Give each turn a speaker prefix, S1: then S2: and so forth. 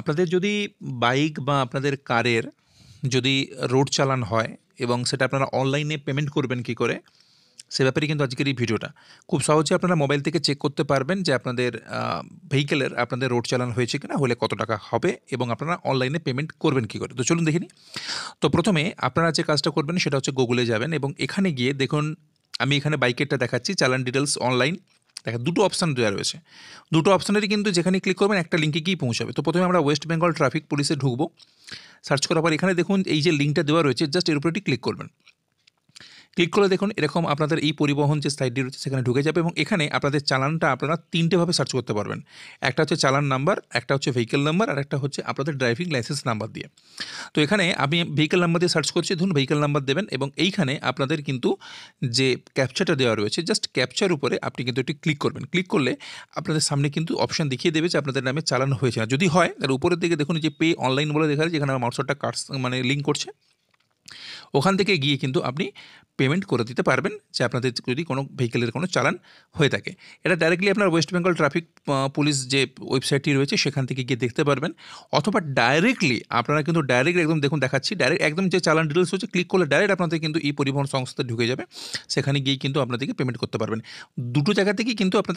S1: আপনাদের যদি বাইক বা আপনাদের কারের যদি রোড চালান হয় এবং সেটা আপনারা অনলাইনে পেমেন্ট করবেন কি করে সে ব্যাপারে কিন্তু আজকের এই ভিডিওটা খুব সহজে আপনারা মোবাইল থেকে চেক করতে পারবেন যে আপনাদের ভেহিকেলের আপনাদের রোড চালান হয়েছে কিনা হলে কত টাকা হবে এবং আপনারা অনলাইনে পেমেন্ট করবেন কি করে তো চলুন দেখিনি তো প্রথমে আপনারা যে কাজটা করবেন সেটা হচ্ছে গুগলে যাবেন এবং এখানে গিয়ে দেখুন আমি এখানে বাইকেরটা দেখাচ্ছি চালান ডিটেলস অনলাইন দেখেন দুটো অপশান দেওয়া রয়েছে দুটো অপশানেরই কিন্তু যেখানে ক্লিক করবেন একটা লিঙ্কে গিয়ে পৌঁছাবে তো প্রথমে আমরা ওয়েস্ট বেঙ্গল ট্রাফিক পুলিশে ঢুকবো সার্চ করার পর এখানে দেখুন এই যে লিঙ্কটা দেওয়া রয়েছে জাস্ট এর উপরে ক্লিক করবেন ক্লিক করলে দেখুন এরকম আপনাদের এই পরিবহন যে সাইটটি রয়েছে সেখানে ঢুকে যাবে এবং এখানে আপনাদের চালানটা আপনারা তিনটেভাবে সার্চ করতে পারবেন একটা হচ্ছে চালান নাম্বার একটা হচ্ছে ভেহিকেল নাম্বার আর একটা হচ্ছে আপনাদের ড্রাইভিং লাইসেন্স নাম্বার দিয়ে তো এখানে আমি ভেহিকেল নাম্বার দিয়ে সার্চ করছি ধরুন ভেহিকেল নাম্বার দেবেন এবং এইখানে আপনাদের কিন্তু যে ক্যাপচারটা দেওয়া রয়েছে জাস্ট ক্যাপচার উপরে আপনি কিন্তু একটি ক্লিক করবেন ক্লিক করলে আপনাদের সামনে কিন্তু অপশান দেখিয়ে দেবে যে আপনাদের নামে চালান হয়েছে না যদি হয় তার উপরের দিকে দেখুন যে পে অনলাইন বলে দেখা যায় যেখানে আমার মাউসারটা কার্স মানে লিঙ্ক করছে ওখান থেকে গিয়ে কিন্তু আপনি পেমেন্ট করে দিতে পারবেন যে আপনাদের যদি কোনো ভেহিকেলের কোনো চালান হয়ে থাকে এটা ডাইরেক্টলি আপনার ওয়েস্ট বেঙ্গল ট্রাফিক পুলিশ যে ওয়েবসাইটটি রয়েছে সেখান থেকে গিয়ে দেখতে পারবেন অথবা ডাইরেক্টলি আপনারা কিন্তু ডাইরেক্ট একদম দেখুন দেখাচ্ছি ডাইরেক্ট একদম যে চালান ডিটেলস হচ্ছে ক্লিক করলে ডাইরেক্ট আপনাদের কিন্তু ই পরিবহন সংস্থা ঢুকে যাবে সেখানে গিয়ে কিন্তু আপনাদেরকে পেমেন্ট করতে পারবেন দুটো জায়গা থেকেই কিন্তু আপনাদের